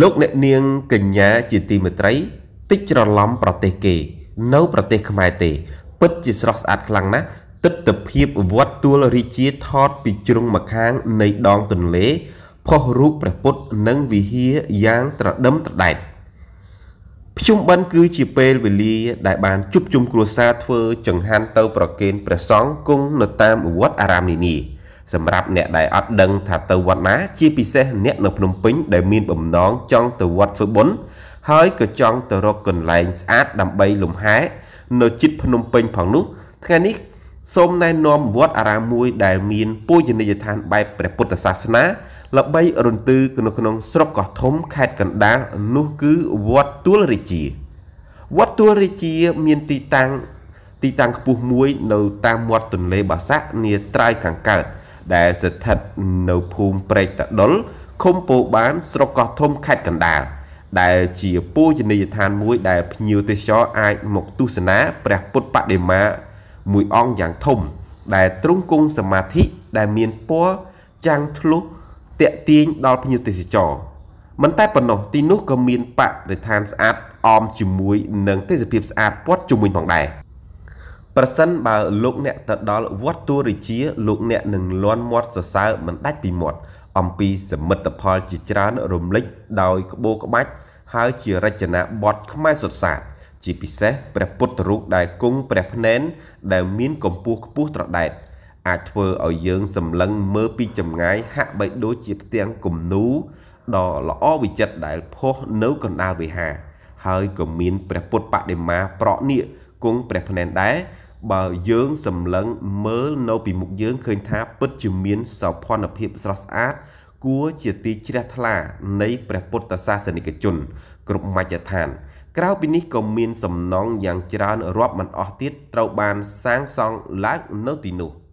លោកអ្នកនាងកញ្ញា ជាទីមេត្រីតិចច្រឡំប្រទេសគេ នៅប្រទេសខ្មែរទេពិតជាស្រស់ស្អាតខ្លាំងណាស់ទិដ្ឋភាពវត្តទួលរាជាថតពីជ្រុងម្ខាង នៃដងទន្លេផុសរូបព្រះពុទ្ធនិងវិហារយ៉ាងត្រដឹមត្រដែតភ្ជុំបិណ្ឌគឺជាពេលវេលា ដែលបានជួបជុំគ្រួសារធ្វើ ចង្ហាន់ទៅប្រគេនព្រះសង្ឃគង់នៅតាមវត្តអារាមនានាសម្រាប់អ្នកដែលអត់ដឹង ថាទៅវត្តណា ជាពិសេសអ្នក នៅភ្នំពេញដែលមានបំណងចង់ទៅវត្តធ្វើបុណ្យហើយក៏ចង់ទៅរកកន្លែងស្អាតដើម្បីលំហែនៅជិតភ្នំពេញផងនោះថ្ងៃនេះសូមណែនាំវត្តអារាមមួយដែលមានពូជនីយដ្ឋានបែបព្រះពុទ្ធសាសនាល្បី រន្ទឺនៅក្នុងស្រុកកោះធំ ខេត្តកណ្ដាលនោះគឺវត្តទួលរាជាវត្តទួលរាជា មានទីតាំងទីតាំងខ្ពស់មួយ នៅតាមមាត់ទន្លេបាសាក់នាត្រើយខាងកើតដែលស្ថិតនៅភូមិព្រែកតដុលឃុំពោបានស្រុកកោះធំខេត្តកណ្ដាលដែលជាពូជនីយដ្ឋានមួយដែលភ្ញៀវទេសចរអាចមកទស្សនាព្រះពុទ្ធបដិមាមួយអង្គយ៉ាងធំ ដែលទ្រង់គង់សមាធិដែលមានពណ៌ចាំងធ្លុះតាក់ទាញដល់ភ្ញៀវទេសចរមិនតែប៉ុណ្ណោះទីនោះក៏មានបរិស្ថានស្អាតអមជាមួយនឹងទេសភាពស្អាតព័ទ្ធជុំវិញផងដែរប្រសិនបើលោកអ្នកទៅដល់វត្តទួរិជា លោកអ្នកនឹងលន់មាត់សរសើរមិនដាច់ពីមាត់ អំពីសមិទ្ធផលជាច្រើនរំលេចដោយក្បូរក្បាច់ ហើយជារចនាបថខ្មែរសុទ្ធសាធជាពិសេសព្រះពុទ្ធរូបដែលគង់ព្រះភ្នែនដែលមានកម្ពស់ខ្ពស់ត្រដែតអាចធ្វើឲ្យយើងសម្លឹងមើលពីចម្ងាយហាក់បីដូចជាផ្ទាំងគំនូរដ៏ល្អវិចិត្រដែលផុសនៅកណ្ដាលវិហារហើយក៏មានព្រះពុទ្ធបដិមាប្រក់នៀកគង់ព្រះភ្នែនដែរបើយើងសម្លឹងមើលនៅពីមុខយើងឃើញថាពិតជាមានសោភ័ណភាពស្រស់ស្អាតគួរជាទីជ្រះថ្លា នៃព្រះពុទ្ធសាសនិកជន គ្រប់មជ្ឈដ្ឋានក្រៅពីនេះក៏មាន សំណង់យ៉ាងច្រើន រាប់មិនអស់ទៀតត្រូវបាន សាងសង់ឡើងនៅទីនោះ។